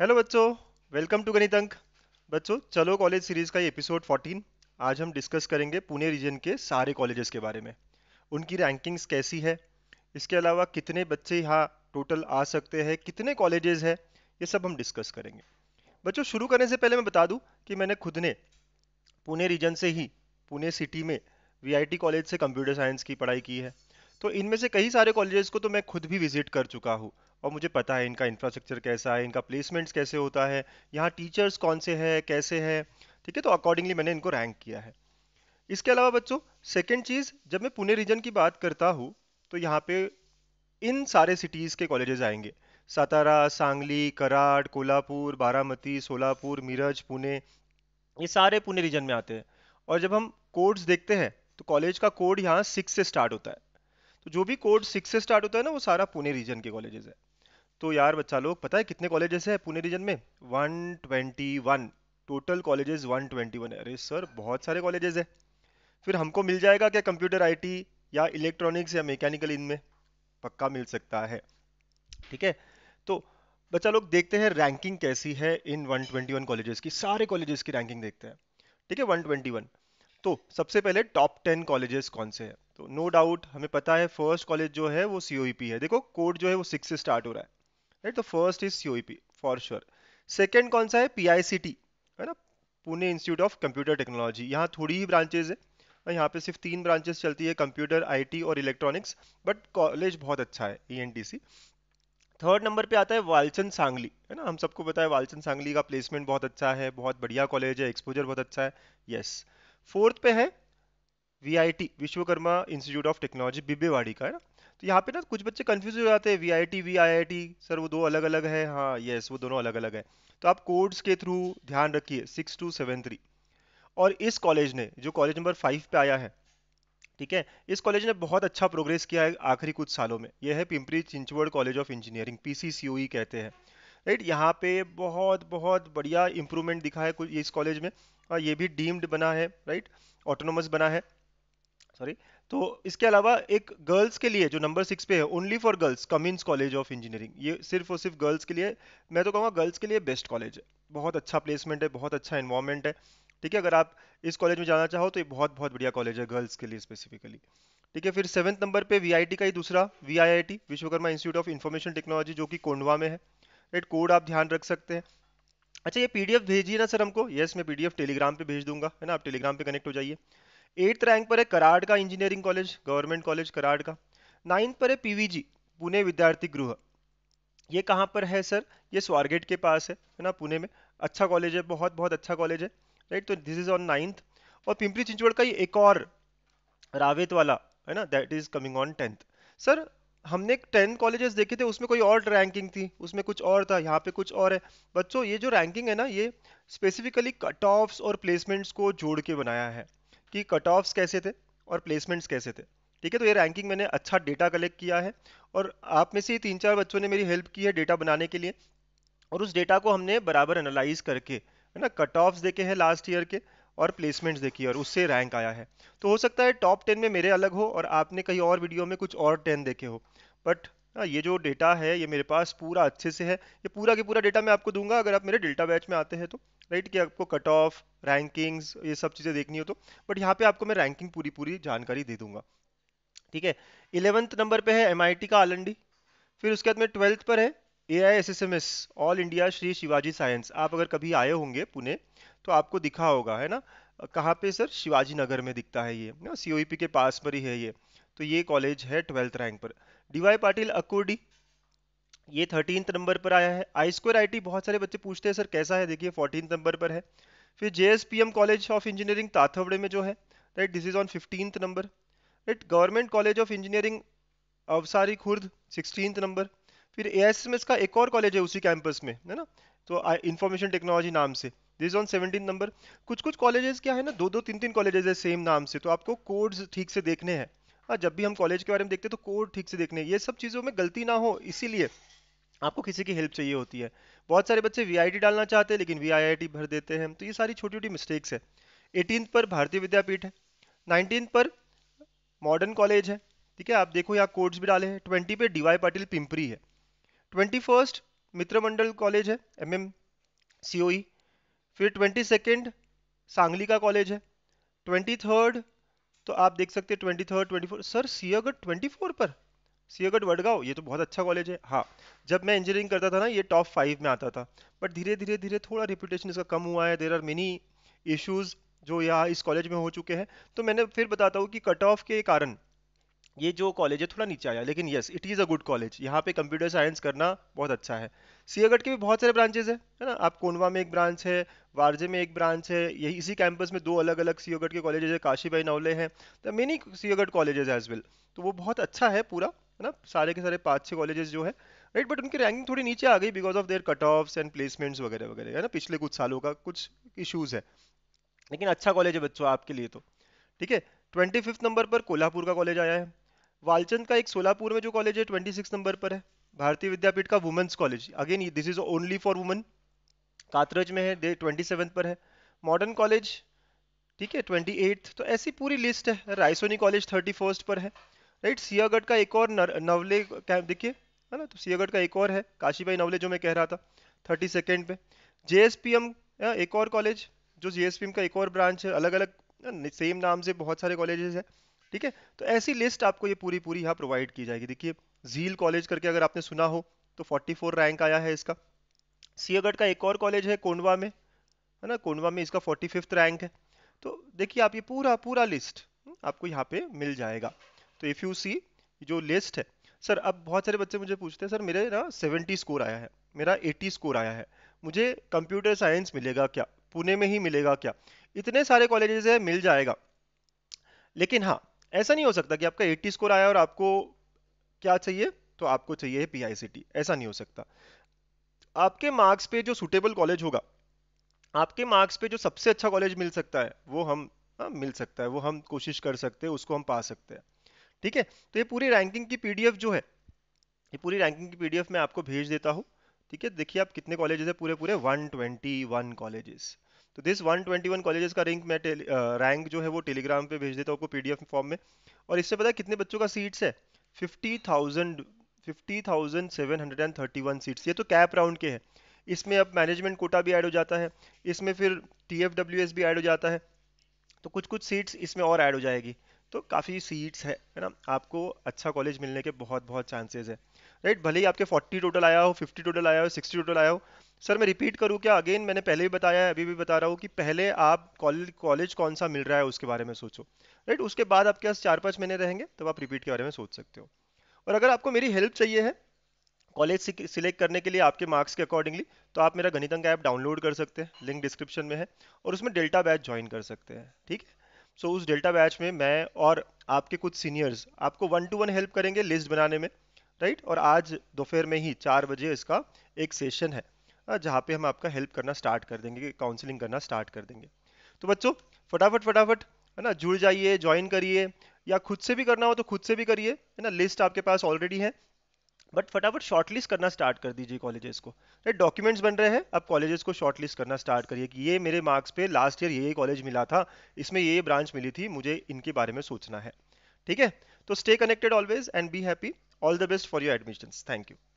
Hello बच्चों welcome to गणित अंक बच्चों चलो कॉलेज सीरीज का ये एपिसोड 14 आज हम डिस्कस करेंगे पुणे रीजन के सारे कॉलेजेस के बारे में उनकी रैंकिंग्स कैसी है इसके अलावा कितने बच्चे यहाँ टोटल आ सकते हैं कितने कॉलेजेस हैं ये सब हम डिस्कस करेंगे बच्चों शुरू करने से पहले मैं बता दूँ कि मैंने खुद ने पुणे रीजन से ही पुणे सिटी में वी कॉलेज से कंप्यूटर साइंस की पढ़ाई की है तो इनमें से कई सारे कॉलेजेस को तो मैं खुद भी विजिट कर चुका हूँ और मुझे पता है इनका इंफ्रास्ट्रक्चर कैसा है इनका प्लेसमेंट्स कैसे होता है यहाँ टीचर्स कौन से हैं कैसे हैं ठीक है तो अकॉर्डिंगली मैंने इनको रैंक किया है इसके अलावा बच्चों सेकेंड चीज़ जब मैं पुणे रीजन की बात करता हूँ तो यहाँ पे इन सारे सिटीज़ के कॉलेजेस आएंगे सातारा सांगली कराड कोल्हापुर बारामती सोलापुर मीरज पुणे ये सारे पुणे रीजन में आते हैं और जब हम कोड्स देखते हैं तो कॉलेज का कोड यहाँ सिक्स से स्टार्ट होता है तो जो भी कोड सिक्स से स्टार्ट होता है ना वो सारा पुणे रीजन के कॉलेजेस है तो यार बच्चा लोग पता है कितने कॉलेजेस है पुणे रीजन में 121 टोटल कॉलेजेस 121 है अरे सर बहुत सारे कॉलेजेस है फिर हमको मिल जाएगा क्या कंप्यूटर आईटी या इलेक्ट्रॉनिक्स या मैकेनिकल इनमें पक्का मिल सकता है ठीक है तो बच्चा लोग देखते हैं रैंकिंग कैसी है इन 121 कॉलेजेस की सारे कॉलेजेस की रैंकिंग देखते हैं ठीक है 121 तो सबसे पहले टॉप 10 कॉलेजेस कौन से हैं तो नो no डाउट हमें पता है फर्स्ट कॉलेज जो है वो सीओईपी e है देखो कोड जो है वो सिक्स से स्टार्ट हो रहा है राइट तो first is COEP for sure second कौन सा है पी है ना Pune institute of computer technology यहाँ थोड़ी ही ब्रांचेज है और यहाँ पे सिर्फ तीन ब्रांचेस चलती है कंप्यूटर आईटी और इलेक्ट्रॉनिक्स बट कॉलेज बहुत अच्छा है ईएनटीसी थर्ड नंबर पे आता है वालचंद सांगली है ना हम सबको पता है वालचंद सांगली का प्लेसमेंट बहुत अच्छा है बहुत बढ़िया कॉलेज है एक्सपोजर बहुत अच्छा है यस yes. फोर्थ पे है V Vishwakarma institute of technology Bibwewadi का है ना तो यहाँ पे ना कुछ बच्चे कंफ्यूज हो जाते हैं V I T V I I T sir वो दो अलग अलग है हाँ यस वो दोनों अलग अलग है तो आप कोड्स के थ्रू ध्यान रखिए सिक्स टू सेवन थ्री और इस कॉलेज ने जो कॉलेज नंबर फाइव पे आया है ठीक है इस कॉलेज ने बहुत अच्छा प्रोग्रेस किया है आखिरी कुछ सालों में यह है Pimpri Chinchwad college of engineering P कहते हैं राइट यहाँ पे बहुत बहुत बढ़िया इंप्रूवमेंट दिखा है कुछ इस कॉलेज में और हाँ, ये भी डीम्ड बना है राइट ऑटोनोमस बना है सॉरी तो इसके अलावा एक गर्ल्स के लिए जो नंबर सिक्स पे है only for girls Cummins college of engineering ये सिर्फ और सिर्फ गर्ल्स के लिए मैं तो कहूँगा गर्ल्स के लिए बेस्ट कॉलेज है बहुत अच्छा प्लेसमेंट है बहुत अच्छा इन्वायरमेंट है ठीक है अगर आप इस कॉलेज में जाना चाहो तो ये बहुत बहुत बढ़िया कॉलेज है गर्ल्स के लिए स्पेसिफिकली ठीक है फिर सेवन्थ नंबर पे वी का ही दूसरा VIIT Vishwakarma institute of information technology जो कि कोंडवा में है राइट कोड आप ध्यान रख सकते हैं अच्छा ये पीडीएफ भेजिए ना सर हमको यस मैं पीडीएफ टेलीग्राम पे भेज दूंगा है ना आप टेलीग्राम पे कनेक्ट हो जाइए एट्थ रैंक पर है कराड का engineering college government college Karad का नाइन्थ पर है पीवीजी पुणे विद्यार्थी गृह ये कहाँ पर है सर ये स्वारगेट के पास है है ना पुणे में अच्छा कॉलेज है बहुत बहुत अच्छा कॉलेज है राइट तो दिस इज ऑन नाइन्थ और पिंपरी चिंचवड़ का ये एक और रावेत वाला है ना that is coming on tenth sir हमने टेन कॉलेजेस देखे थे उसमें कोई और रैंकिंग थी उसमें कुछ और था यहाँ पे कुछ और है बच्चों ये जो रैंकिंग है ना ये स्पेसिफिकली कट ऑफ्स और प्लेसमेंट्स को जोड़ के बनाया है कि कट ऑफ्स कैसे थे और प्लेसमेंट्स कैसे थे ठीक है तो ये रैंकिंग मैंने अच्छा डेटा कलेक्ट किया है और आप में से तीन चार बच्चों ने मेरी हेल्प की है डेटा बनाने के लिए और उस डेटा को हमने बराबर एनालाइज करके है ना कट ऑफ्स देखे हैं लास्ट ईयर के और प्लेसमेंट्स देखी और उससे रैंक आया है तो हो सकता है टॉप टेन में मेरे अलग हो और आपने कहीं और वीडियो में कुछ और टेन देखे हो बट हाँ, ये जो डेटा है ये मेरे पास पूरा अच्छे से है ये पूरा के पूरा डेटा मैं आपको दूंगा अगर आप मेरे डेल्टा बैच में आते हैं तो राइट कि आपको कट ऑफ रैंकिंग्स ये सब चीज़ें देखनी हो तो बट यहाँ पे आपको मैं रैंकिंग पूरी पूरी जानकारी दे दूंगा ठीक है इलेवंथ नंबर पे है एम का आलंडी फिर उसके बाद में ट्वेल्थ पर है A I S S M S all India Shri Shivaji science आप अगर कभी आए होंगे पुणे तो आपको दिखा होगा है ना कहाँ पे सर शिवाजी नगर में दिखता है ये ना सी e के पास पर ही है ये तो ये कॉलेज है ट्वेल्थ रैंक पर डीवाई पाटिल अकोडी ये थर्टीन नंबर पर आया है आई स्क्वायर आई बहुत सारे बच्चे पूछते हैं सर कैसा है देखिए फोर्टीन नंबर पर है फिर J college of engineering Tathawade में जो है right this is on fifteen number right government college of engineering Avasari Khurd sixteen number फिर ए का एक और कॉलेज है उसी कैंपस में है ना तो इन्फॉर्मेशन टेक्नोलॉजी नाम से दिस ऑन सेवनटीन नंबर कुछ कुछ कॉलेजेस क्या है ना दो दो तीन तीन कॉलेजेस है सेम नाम से तो आपको कोड्स ठीक से देखने हैं हाँ जब भी हम कॉलेज के बारे में देखते हैं तो कोड ठीक से देखने ये सब चीज़ों में गलती ना हो इसीलिए आपको किसी की हेल्प चाहिए होती है बहुत सारे बच्चे वी डालना चाहते हैं लेकिन वी भर देते हैं तो ये सारी छोटी छोटी मिस्टेक्स है एटीन पर भारतीय विद्यापीठ है नाइनटीन पर मॉडर्न कॉलेज है ठीक है आप देखो यहाँ कोड्स भी डाले हैं ट्वेंटी पे डी पाटिल पिंपरी है ट्वेंटी फर्स्ट मित्रमंडल कॉलेज है एम एम सी ओ फिर ट्वेंटी सेकेंड सांगली का कॉलेज है ट्वेंटी थर्ड तो आप देख सकते हैं twenty third twenty four sir Sinhgad twenty four पर सियागढ़ वडगांव ये तो बहुत अच्छा कॉलेज है हाँ जब मैं इंजीनियरिंग करता था ना ये टॉप फाइव में आता था बट धीरे धीरे धीरे थोड़ा रिप्यूटेशन इसका कम हुआ है देर आर मेनी इशूज़ जो यहाँ इस कॉलेज में हो चुके हैं तो मैंने फिर बताता हूँ कि कट ऑफ के कारण ये जो कॉलेज है थोड़ा नीचे आया लेकिन yes it is a good college यहाँ पे कंप्यूटर साइंस करना बहुत अच्छा है सियागढ़ के भी बहुत सारे ब्रांचेज है ना आप कोनवा में एक ब्रांच है वारजे में एक ब्रांच है यही इसी कैंपस में दो अलग अलग सियागढ़ के कॉलेजेस है काशी भाई नवले हैं the many Sinhgad colleges as well तो वो बहुत अच्छा है पूरा है ना सारे के सारे पाँच छः कॉलेजेस जो है राइट बट उनकी रैंकिंग थोड़ी नीचे आ गई because of their cut offs and placements वगैरह वगैरह है ना पिछले कुछ सालों का कुछ इशूज़ है लेकिन अच्छा कॉलेज है बच्चों आपके लिए तो ठीक है ट्वेंटी फिफ्थ नंबर पर कोल्हापुर का कॉलेज आया है वालचंद का एक सोलापुर में जो कॉलेज है ट्वेंटी सिक्स नंबर पर है भारतीय विद्यापीठ का women's college again this is only for women Katraj में है दे ट्वेंटी सेवन पर है मॉडर्न कॉलेज ठीक है ट्वेंटी एट तो ऐसी पूरी लिस्ट है रायसोनी कॉलेज थर्टी फर्स्ट पर है राइट सियागढ़ का एक और नवले कैंप देखिए है ना तो सियागढ़ का एक और है काशीबाई नवले जो मैं कह रहा था थर्टी सेकेंड पे जे हाँ, एक और कॉलेज जो जेएसपीएम का एक और ब्रांच है अलग अलग सेम नाम से बहुत सारे कॉलेजेस है ठीक है तो ऐसी लिस्ट आपको ये पूरी पूरी यहाँ प्रोवाइड की जाएगी देखिए झील कॉलेज करके अगर आपने सुना हो तो 44 रैंक आया है इसका सियागढ़ का एक और कॉलेज है कोंडवा में है ना कोंडवा में इसका फोर्टी रैंक है तो देखिए आप ये पूरा पूरा लिस्ट आपको यहाँ पे मिल जाएगा तो इफ़ यू सी जो लिस्ट है सर अब बहुत सारे बच्चे मुझे पूछते हैं सर मेरे ना 70 स्कोर आया है मेरा 80 स्कोर आया है मुझे कंप्यूटर साइंस मिलेगा क्या पुणे में ही मिलेगा क्या इतने सारे कॉलेजेस है मिल जाएगा लेकिन हाँ ऐसा नहीं हो सकता कि आपका 80 स्कोर आया और आपको क्या चाहिए तो आपको चाहिए पी ऐसा नहीं हो सकता आपके मार्क्स पे जो सुटेबल कॉलेज होगा आपके मार्क्स पे जो सबसे अच्छा कॉलेज मिल सकता है वो हम आ, हाँ, मिल सकता है वो हम कोशिश कर सकते हैं उसको हम पा सकते हैं ठीक है तो ये पूरी रैंकिंग की पीडीएफ जो है ये पूरी रैंकिंग की पीडीएफ मैं आपको भेज देता हूँ ठीक है देखिए आप कितने कॉलेजेस है पूरे पूरे 121 कॉलेजेस तो दिस 121 कॉलेजेस का रिंक मैं रैंक uh, जो है वो टेलीग्राम पे भेज देता हूँ आपको पीडीएफ फॉर्म में और इससे पता है कितने बच्चों का सीट्स है 50,000 50,731 सीट्स ये तो कैप राउंड के हैं इसमें अब मैनेजमेंट कोटा भी ऐड हो जाता है इसमें फिर टी भी ऐड हो जाता है तो कुछ कुछ सीट्स इसमें और ऐड हो जाएगी तो काफ़ी सीट्स है है ना आपको अच्छा कॉलेज मिलने के बहुत बहुत चांसेस है राइट भले ही आपके 40 टोटल आया हो 50 टोटल आया हो 60 टोटल आया हो सर मैं रिपीट करूँ क्या अगेन मैंने पहले भी बताया है अभी भी बता रहा हूँ कि पहले आप कॉलेज कॉलेज कौन सा मिल रहा है उसके बारे में सोचो राइट उसके बाद आपके पास चार पाँच महीने रहेंगे तब तो आप रिपीट के बारे में सोच सकते हो और अगर आपको मेरी हेल्प चाहिए है कॉलेज सिलेक्ट करने के लिए आपके मार्क्स के अकॉर्डिंगली तो आप मेरा गणितंग ऐप डाउनलोड कर सकते हैं लिंक डिस्क्रिप्शन में है और उसमें डेल्टा बैच ज्वाइन कर सकते हैं ठीक है सो so, उस डेल्टा बैच में मैं और आपके कुछ सीनियर्स आपको वन टू वन हेल्प करेंगे लिस्ट बनाने में राइट और आज दोपहर में ही चार बजे इसका एक सेशन है हाँ, जहाँ पे हम आपका हेल्प करना स्टार्ट कर देंगे काउंसलिंग करना स्टार्ट कर देंगे तो बच्चों फटाफट फटाफट है ना जुड़ जाइए ज्वाइन करिए या खुद से भी करना हो तो खुद से भी करिए है ना लिस्ट आपके पास ऑलरेडी है बट फटाफट शॉर्टलिस्ट करना स्टार्ट कर दीजिए कॉलेजेस को राइट डॉक्यूमेंट्स बन रहे हैं अब कॉलेजेस को शॉर्टलिस्ट करना स्टार्ट करिए कि ये मेरे मार्क्स पे लास्ट ईयर ये कॉलेज मिला था इसमें ये ये ब्रांच मिली थी मुझे इनके बारे में सोचना है ठीक है तो stay connected always and be happy all the best for your admissions thank you